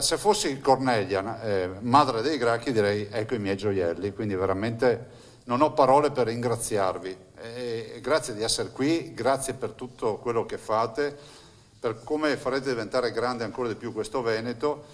Se fossi Cornelia, eh, madre dei Gracchi, direi ecco i miei gioielli, quindi veramente non ho parole per ringraziarvi. E grazie di essere qui, grazie per tutto quello che fate, per come farete diventare grande ancora di più questo Veneto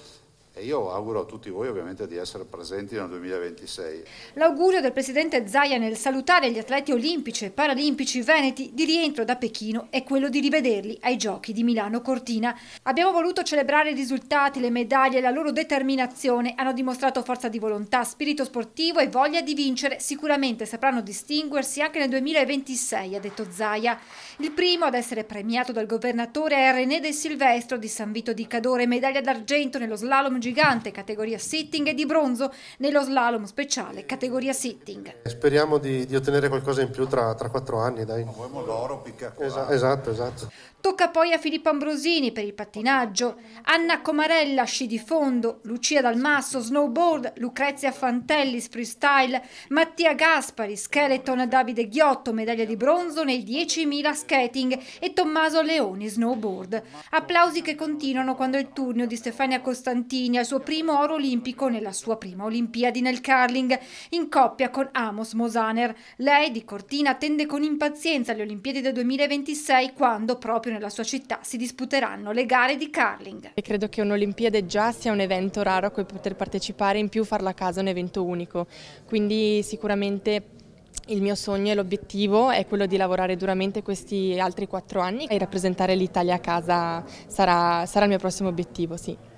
e io auguro a tutti voi ovviamente di essere presenti nel 2026. L'augurio del presidente Zaia nel salutare gli atleti olimpici e paralimpici veneti di rientro da Pechino è quello di rivederli ai giochi di Milano Cortina. Abbiamo voluto celebrare i risultati, le medaglie, la loro determinazione, hanno dimostrato forza di volontà, spirito sportivo e voglia di vincere. Sicuramente sapranno distinguersi anche nel 2026, ha detto Zaia. Il primo ad essere premiato dal governatore è René De Silvestro di San Vito di Cadore, medaglia d'argento nello slalom gigante categoria sitting e di bronzo nello slalom speciale categoria sitting. Eh, speriamo di, di ottenere qualcosa in più tra, tra quattro anni, dai. Vorremmo l'oro picca. Esa, esatto, esatto. Tocca poi a Filippo Ambrosini per il pattinaggio, Anna Comarella sci di fondo, Lucia Dalmasso snowboard, Lucrezia Fantellis freestyle, Mattia Gaspari skeleton, Davide Ghiotto medaglia di bronzo nei 10.000 skating e Tommaso Leoni snowboard. Applausi che continuano quando è il turno di Stefania Costantini consegna il suo primo oro olimpico nella sua prima Olimpiadi nel curling, in coppia con Amos Mosaner. Lei, di Cortina, attende con impazienza le Olimpiadi del 2026, quando proprio nella sua città si disputeranno le gare di curling. E credo che un'Olimpiade già sia un evento raro a cui poter partecipare, in più farla a casa è un evento unico, quindi sicuramente il mio sogno e l'obiettivo è quello di lavorare duramente questi altri quattro anni e rappresentare l'Italia a casa sarà, sarà il mio prossimo obiettivo, sì.